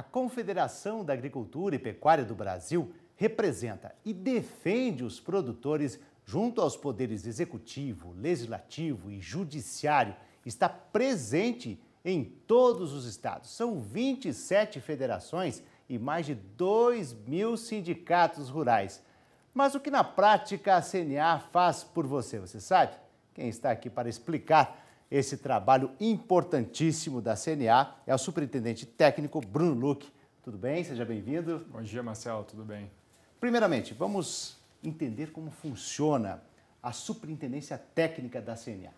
a Confederação da Agricultura e Pecuária do Brasil representa e defende os produtores junto aos poderes executivo, legislativo e judiciário, está presente em todos os estados. São 27 federações e mais de 2 mil sindicatos rurais. Mas o que na prática a CNA faz por você, você sabe? Quem está aqui para explicar esse trabalho importantíssimo da CNA é o superintendente técnico Bruno Luque. Tudo bem? Seja bem-vindo. Bom dia, Marcelo. Tudo bem? Primeiramente, vamos entender como funciona a superintendência técnica da CNA.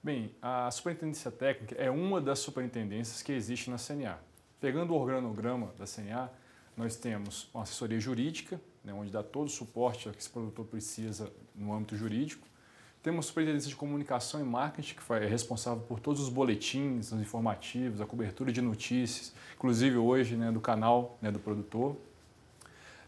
Bem, a superintendência técnica é uma das superintendências que existe na CNA. Pegando o organograma da CNA, nós temos uma assessoria jurídica, né, onde dá todo o suporte que esse produtor precisa no âmbito jurídico. Temos superintendência de comunicação e marketing, que é responsável por todos os boletins, os informativos, a cobertura de notícias, inclusive hoje né, do canal né, do produtor.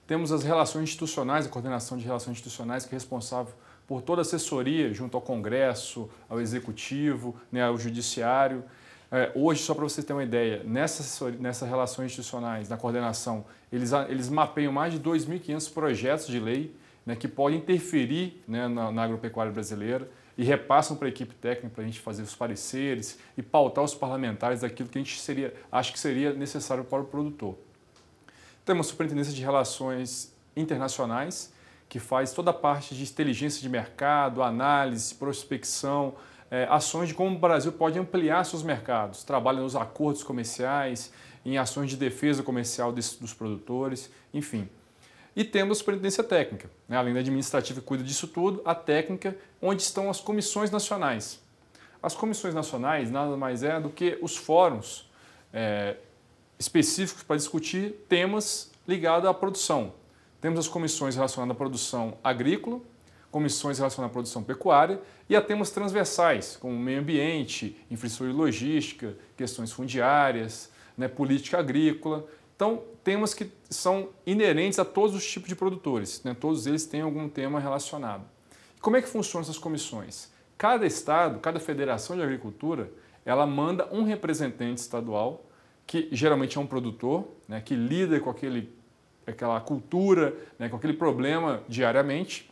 Temos as relações institucionais, a coordenação de relações institucionais, que é responsável por toda a assessoria junto ao Congresso, ao Executivo, né, ao Judiciário. É, hoje, só para você ter uma ideia, nessas nessa relações institucionais, na coordenação, eles, eles mapeiam mais de 2.500 projetos de lei né, que podem interferir né, na, na agropecuária brasileira e repassam para a equipe técnica para a gente fazer os pareceres e pautar os parlamentares daquilo que a gente seria, acha que seria necessário para o produtor. Temos a Superintendência de Relações Internacionais, que faz toda a parte de inteligência de mercado, análise, prospecção, é, ações de como o Brasil pode ampliar seus mercados. Trabalha nos acordos comerciais, em ações de defesa comercial dos produtores, enfim. E temos a Superintendência Técnica, né? além da administrativa que cuida disso tudo, a técnica, onde estão as comissões nacionais. As comissões nacionais nada mais é do que os fóruns é, específicos para discutir temas ligados à produção. Temos as comissões relacionadas à produção agrícola, comissões relacionadas à produção pecuária e a temas transversais, como meio ambiente, infraestrutura e logística, questões fundiárias, né, política agrícola então, temas que são inerentes a todos os tipos de produtores, né? todos eles têm algum tema relacionado. como é que funcionam essas comissões? Cada estado, cada federação de agricultura, ela manda um representante estadual, que geralmente é um produtor, né? que lida com aquele, aquela cultura, né? com aquele problema diariamente.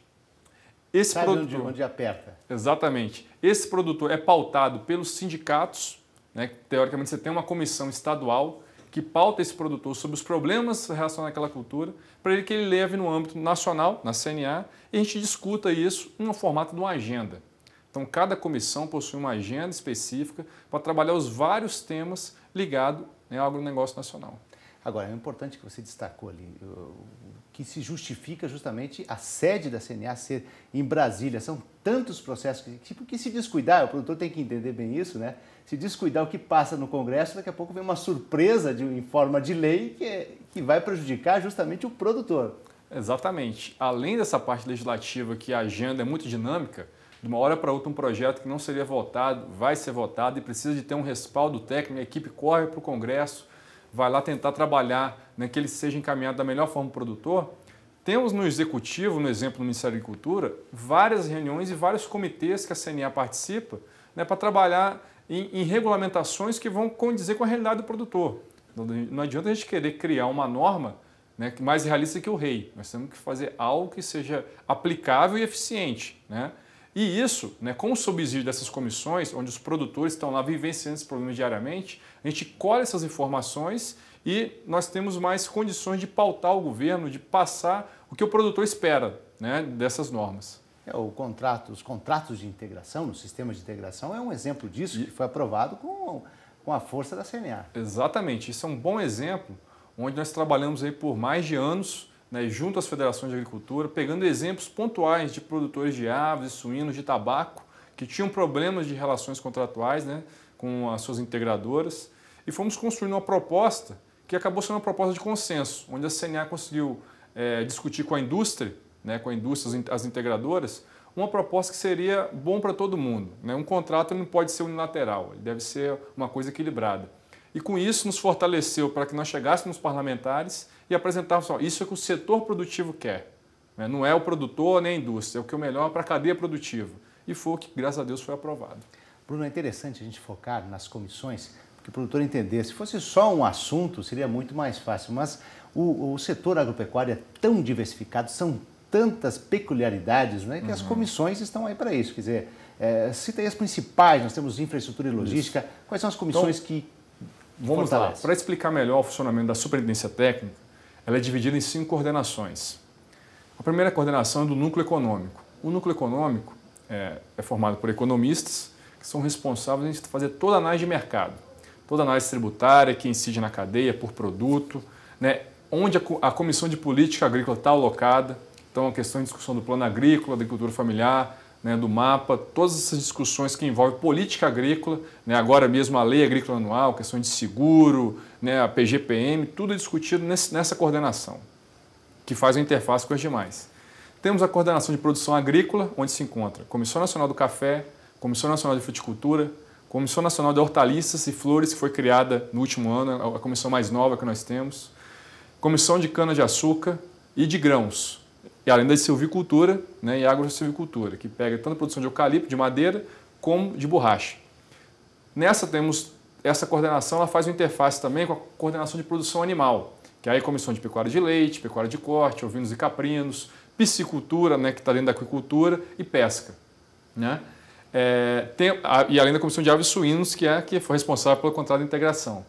Esse Sabe produtor, onde, onde aperta. Exatamente. Esse produtor é pautado pelos sindicatos, né? teoricamente você tem uma comissão estadual que pauta esse produtor sobre os problemas relacionados àquela cultura, para ele que ele leve no âmbito nacional, na CNA, e a gente discuta isso no formato de uma agenda. Então, cada comissão possui uma agenda específica para trabalhar os vários temas ligados né, ao agronegócio nacional. Agora, é importante que você destacou ali, que se justifica justamente a sede da CNA ser em Brasília. São tantos processos que, tipo, que se descuidar, o produtor tem que entender bem isso, né? Se descuidar o que passa no Congresso, daqui a pouco vem uma surpresa de, em forma de lei que, é, que vai prejudicar justamente o produtor. Exatamente. Além dessa parte legislativa que a agenda é muito dinâmica, de uma hora para outra um projeto que não seria votado vai ser votado e precisa de ter um respaldo técnico, a equipe corre para o Congresso vai lá tentar trabalhar né, que ele seja encaminhado da melhor forma para o produtor, temos no executivo, no exemplo do Ministério da Agricultura, várias reuniões e vários comitês que a CNA participa né, para trabalhar em, em, regulamentações que vão condizer com a realidade do produtor. Então, não, adianta a gente querer criar uma norma né, mais realista que o rei. Nós temos que fazer algo que seja aplicável e eficiente. Né? E isso, né, com o subsídio dessas comissões, onde os produtores estão lá vivenciando esse problema diariamente, a gente colhe essas informações e nós temos mais condições de pautar o governo, de passar o que o produtor espera né, dessas normas. É, o contrato, os contratos de integração, o sistema de integração é um exemplo disso, e... que foi aprovado com, com a força da CNA. Exatamente, isso é um bom exemplo, onde nós trabalhamos aí por mais de anos né, junto às federações de agricultura, pegando exemplos pontuais de produtores de aves, de suínos, de tabaco, que tinham problemas de relações contratuais né, com as suas integradoras, e fomos construindo uma proposta que acabou sendo uma proposta de consenso, onde a CNA conseguiu é, discutir com a indústria, né, com a indústria, as integradoras, uma proposta que seria bom para todo mundo. Né? Um contrato não pode ser unilateral, ele deve ser uma coisa equilibrada. E com isso nos fortaleceu para que nós chegássemos parlamentares e apresentava só, isso é o que o setor produtivo quer. Né? Não é o produtor nem a indústria, é o que é o melhor para a cadeia produtiva. E foi o que, graças a Deus, foi aprovado. Bruno, é interessante a gente focar nas comissões, que o produtor entender. Se fosse só um assunto, seria muito mais fácil, mas o, o setor agropecuário é tão diversificado, são tantas peculiaridades, né, que uhum. as comissões estão aí para isso. Quer dizer, é, cita aí as principais, nós temos infraestrutura e logística, isso. quais são as comissões então, que. Vamos lá, para explicar melhor o funcionamento da superintendência técnica, ela é dividida em cinco coordenações. A primeira coordenação é do núcleo econômico. O núcleo econômico é, é formado por economistas que são responsáveis em fazer toda a análise de mercado, toda a análise tributária que incide na cadeia por produto, né, onde a, comissão de política agrícola está alocada. Então, é a questão de discussão do plano agrícola, da agricultura familiar, né, do mapa, todas essas discussões que envolvem política agrícola, né, agora mesmo a lei agrícola anual, questão de seguro, né, a PGPM, tudo é discutido nesse, nessa coordenação, que faz a interface com as demais. Temos a coordenação de produção agrícola, onde se encontra Comissão Nacional do Café, Comissão Nacional de Fruticultura, Comissão Nacional de Hortaliças e Flores, que foi criada no último ano, a comissão mais nova que nós temos, Comissão de Cana-de-Açúcar e de Grãos, e além da silvicultura né, e agrosilvicultura, que pega tanto a produção de eucalipto, de madeira, como de borracha. Nessa temos essa coordenação, ela faz uma interface também com a coordenação de produção animal, que é a comissão de pecuária de leite, pecuária de corte, ovinos e caprinos, piscicultura, né, que está dentro da aquicultura, e pesca. Né? É, tem, a, e além da comissão de aves suínos, que é a que foi responsável pelo contrato de integração.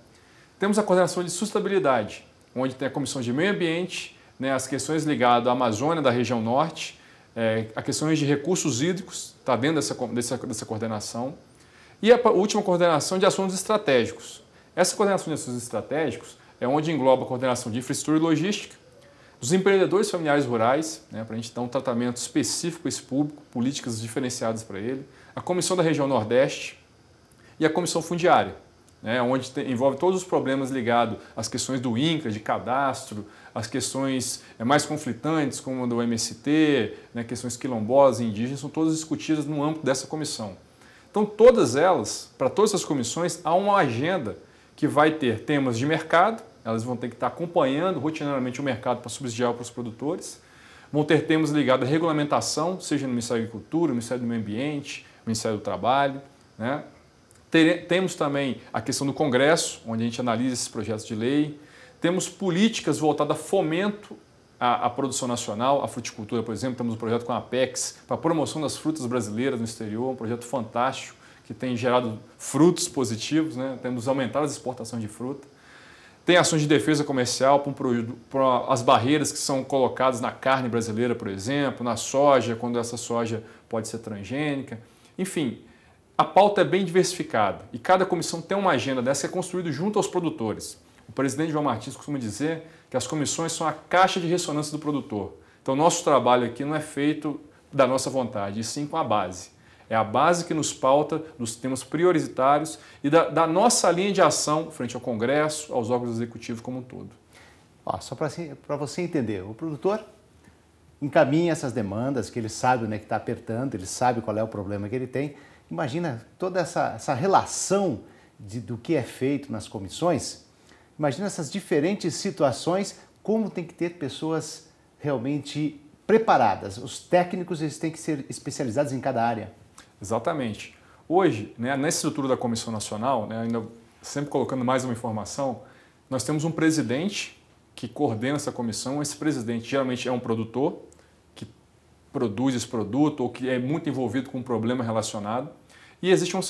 Temos a coordenação de sustentabilidade, onde tem a comissão de meio ambiente, né, as questões ligadas à Amazônia, da região norte, é, a questões de recursos hídricos, está dentro dessa, dessa, dessa coordenação, e a última coordenação de assuntos estratégicos. Essa coordenação de assuntos estratégicos é onde engloba a coordenação de infraestrutura e logística, dos empreendedores familiares rurais, né, para a gente dar um tratamento específico a esse público, políticas diferenciadas para ele, a Comissão da Região Nordeste e a Comissão Fundiária né, onde tem, envolve todos os problemas ligados às questões do INCA, de cadastro, as questões eh, mais conflitantes, como a do MST, né, questões quilombolas e indígenas, são todas discutidas no âmbito dessa comissão. Então, todas elas, para todas as comissões, há uma agenda que vai ter temas de mercado, elas vão ter que estar acompanhando rotineiramente o mercado para subsidiar para os produtores, vão ter temas ligados à regulamentação, seja no Ministério da Agricultura, Ministério do Meio Ambiente, Ministério do Trabalho, né? temos também a questão do Congresso, onde a gente analisa esses projetos de lei. Temos políticas voltadas a fomento à, à produção nacional, à fruticultura, por exemplo. Temos um projeto com a Apex para a promoção das frutas brasileiras no exterior, um projeto fantástico que tem gerado frutos positivos, né? temos aumentado as exportações de fruta. Tem ações de defesa comercial para as barreiras que são colocadas na carne brasileira, por exemplo, na soja, quando essa soja pode ser transgênica. Enfim, a pauta é bem diversificada e cada comissão tem uma agenda dessa que é construída junto aos produtores. O presidente João Martins costuma dizer que as comissões são a caixa de ressonância do produtor. Então, nosso trabalho aqui não é feito da nossa vontade, e sim com a base. É a base que nos pauta dos temas prioritários e da, da nossa linha de ação frente ao Congresso, aos órgãos executivos como um todo. Ó, só para você entender, o produtor encaminha essas demandas, que ele sabe né que está apertando, ele sabe qual é o problema que ele tem, Imagina toda essa, essa relação de, do que é feito nas comissões. Imagina essas diferentes situações, como tem que ter pessoas realmente preparadas. Os técnicos eles têm que ser especializados em cada área. Exatamente. Hoje, né, na estrutura da Comissão Nacional, né, ainda sempre colocando mais uma informação, nós temos um presidente que coordena essa comissão. Esse presidente geralmente é um produtor que produz esse produto ou que é muito envolvido com um problema relacionado. E existe uma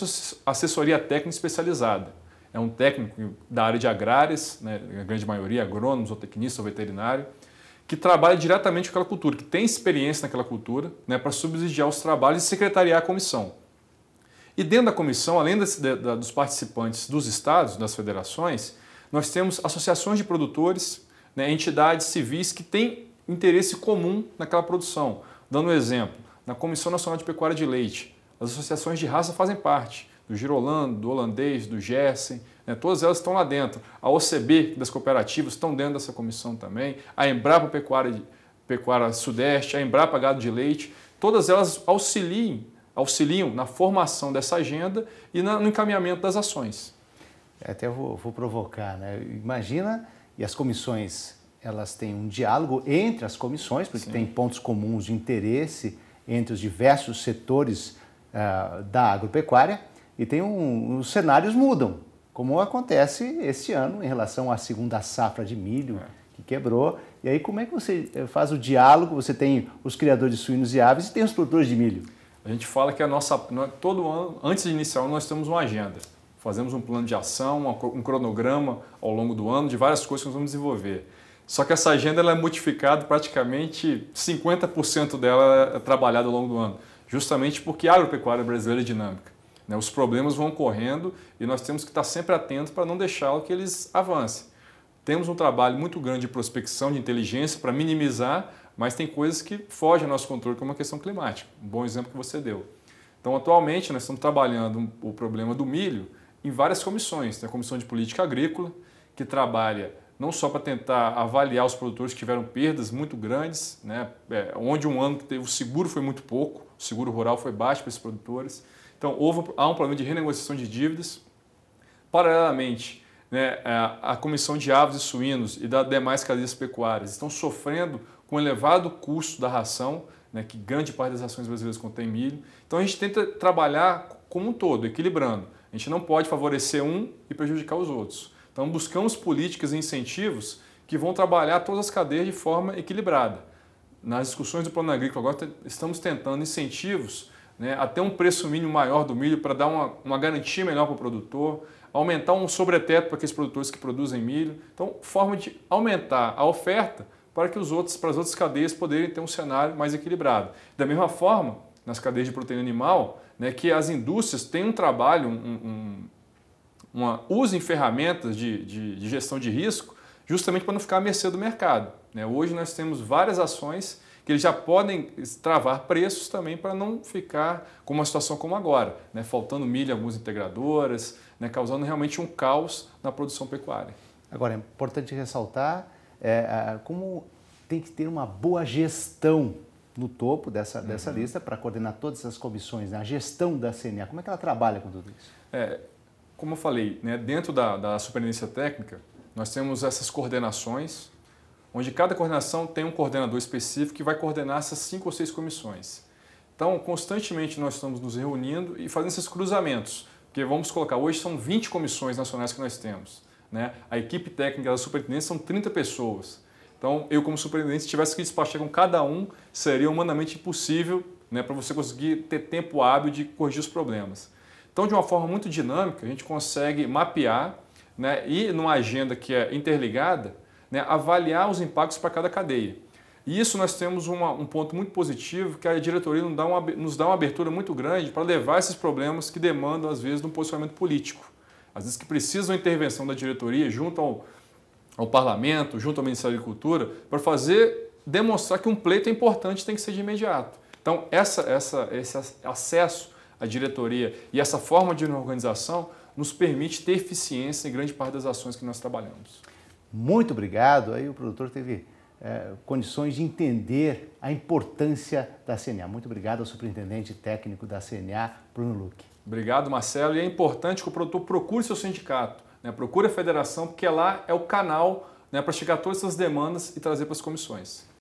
assessoria técnica especializada. É um técnico da área de agrárias, né, a grande maioria, agrônomos ou tecnista ou veterinário, que trabalha diretamente com aquela cultura, que tem experiência naquela cultura, né, para subsidiar os trabalhos e secretariar a comissão. E dentro da comissão, além da, dos participantes dos estados, das federações, nós temos associações de produtores, né, entidades civis que têm interesse comum naquela produção. Dando um exemplo, na Comissão Nacional de Pecuária de Leite, as associações de raça fazem parte do Girolando, do Holandês, do Gersen, né? todas elas estão lá dentro. A OCB das cooperativas estão dentro dessa comissão também, a Embrapa Pecuária, Pecuária Sudeste, a Embrapa Gado de Leite, todas elas auxiliem, auxiliam na formação dessa agenda e no encaminhamento das ações. É, até vou, vou provocar, né? Imagina, e as comissões, elas têm um diálogo entre as comissões, porque Sim. tem pontos comuns de interesse entre os diversos setores é, da agropecuária e tem um, os cenários mudam, como acontece este ano em relação à segunda safra de milho é. que quebrou. E aí como é que você eh, faz o diálogo? Você tem os criadores de suínos e aves e tem os produtores de milho. A gente fala que a nossa todo ano antes de iniciar nós temos uma agenda, fazemos um plano de ação, um cronograma ao longo do ano de várias coisas que nós vamos desenvolver. Só que essa agenda ela é modificada praticamente 50% dela é trabalhada ao longo do ano justamente porque a agropecuária brasileira é dinâmica. Né? Os problemas vão correndo e nós temos que estar sempre atentos para não deixar que eles avancem. Temos um trabalho muito grande de prospecção, de inteligência para minimizar, mas tem coisas que fogem ao nosso controle, como a questão climática. Um bom exemplo que você deu. Então, atualmente, nós estamos trabalhando o problema do milho em várias comissões. Tem a Comissão de Política Agrícola, que trabalha não só para tentar avaliar os produtores que tiveram perdas muito grandes, né? É, onde um ano que teve o seguro foi muito pouco, o seguro rural foi baixo para esses produtores. Então, houve, há um problema de renegociação de dívidas. Paralelamente, né, é, a Comissão de Aves e Suínos e das demais cadeias pecuárias estão sofrendo com o elevado custo da ração, né, que grande parte das rações brasileiras contém milho. Então, a gente tenta trabalhar como um todo, equilibrando. A gente não pode favorecer um e prejudicar os outros. Então, buscamos políticas e incentivos que vão trabalhar todas as cadeias de forma equilibrada nas discussões do plano agrícola agora estamos tentando incentivos né, até um preço mínimo maior do milho para dar uma, uma garantia melhor para o produtor, aumentar um sobreteto para aqueles produtores que produzem milho. Então, forma de aumentar a oferta para que os outros, para as outras cadeias poderem ter um cenário mais equilibrado. Da mesma forma, nas cadeias de proteína animal, né, que as indústrias têm um trabalho, um, um, uma, usem ferramentas de, de, de gestão de risco justamente para não ficar à mercê do mercado. Né? Hoje nós temos várias ações que eles já podem travar preços também para não ficar com uma situação como agora, né? faltando milho em algumas integradoras, né? causando realmente um caos na produção pecuária. Agora, é importante ressaltar é, como tem que ter uma boa gestão no topo dessa, uhum. dessa lista para coordenar todas essas comissões, né? a gestão da CNA, como é que ela trabalha com tudo isso? É, como eu falei, né, dentro da, da superintendência técnica, nós temos essas coordenações, onde cada coordenação tem um coordenador específico que vai coordenar essas cinco ou seis comissões. Então, constantemente nós estamos nos reunindo e fazendo esses cruzamentos, porque vamos colocar, hoje são 20 comissões nacionais que nós temos. Né? A equipe técnica da superintendência são 30 pessoas. Então, eu como superintendente, se tivesse que despachar com cada um, seria humanamente impossível né, para você conseguir ter tempo hábil de corrigir os problemas. Então, de uma forma muito dinâmica, a gente consegue mapear né, e numa agenda que é interligada, né, avaliar os impactos para cada cadeia. E isso nós temos uma, um ponto muito positivo, que a diretoria nos dá uma, nos dá uma abertura muito grande para levar esses problemas que demandam, às vezes, de um posicionamento político. Às vezes que precisam de intervenção da diretoria junto ao, ao parlamento, junto ao Ministério da Agricultura, para fazer, demonstrar que um pleito é importante tem que ser de imediato. Então, essa, essa, esse acesso à diretoria e essa forma de organização nos permite ter eficiência em grande parte das ações que nós trabalhamos. Muito obrigado. Aí o produtor teve é, condições de entender a importância da CNA. Muito obrigado ao superintendente técnico da CNA, Bruno Luque. Obrigado, Marcelo. E é importante que o produtor procure seu sindicato, né? procure a federação, porque lá é o canal né, para chegar todas essas demandas e trazer para as comissões.